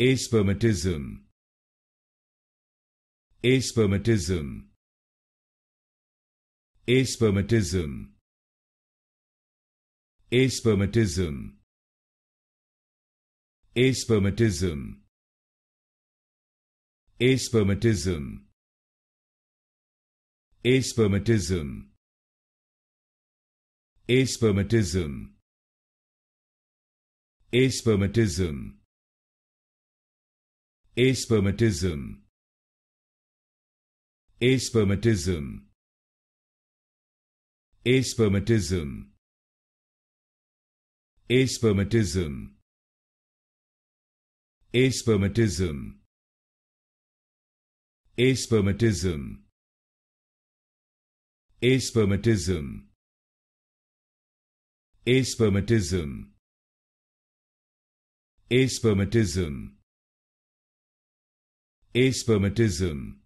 Aspermatism Aspermatism Aspermatism Aspermatism Aspermatism Aspermatism Aspermatism Aspermatism Aspermatism Aspermatism Aspermatism Aspermatism Aspermatism Aspermatism Aspermatism Aspermatism Aspermatism Aspermatism aspermatism